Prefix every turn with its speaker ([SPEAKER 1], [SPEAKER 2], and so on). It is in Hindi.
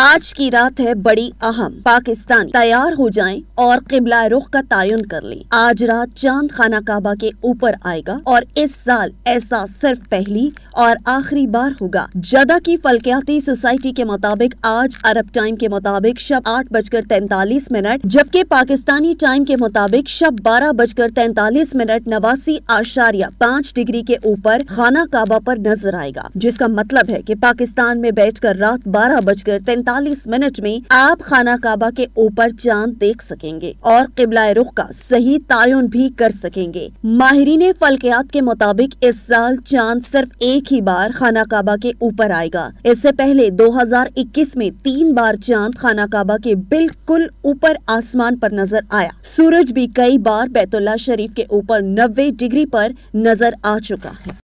[SPEAKER 1] आज की रात है बड़ी अहम पाकिस्तान तैयार हो जाएं और किबला रुख का तयन कर लें आज रात चांद खाना काबा के ऊपर आएगा और इस साल ऐसा सिर्फ पहली और आखिरी बार होगा जदा की फलकियाती सोसाइटी के मुताबिक आज अरब टाइम के मुताबिक शब आठ बजकर तैतालीस मिनट जबकि पाकिस्तानी टाइम के मुताबिक शब बारह बजकर तैतालीस मिनट नवासी आशारिया पाँच डिग्री के ऊपर खाना काबा पर नजर आएगा जिसका मतलब है कि पाकिस्तान में बैठकर रात बारह बजकर 45 मिनट में आप खाना काबा के ऊपर चांद देख सकेंगे और किबला रुख का सही तयन भी कर सकेंगे माहरीन फलकियात के मुताबिक इस साल चांद सिर्फ एक ही बार खाना काबा के ऊपर आएगा इससे पहले 2021 में तीन बार चांद खाना काबा के बिल्कुल ऊपर आसमान पर नजर आया सूरज भी कई बार बैतुल्ला शरीफ के ऊपर नब्बे डिग्री पर नजर आ चुका
[SPEAKER 2] है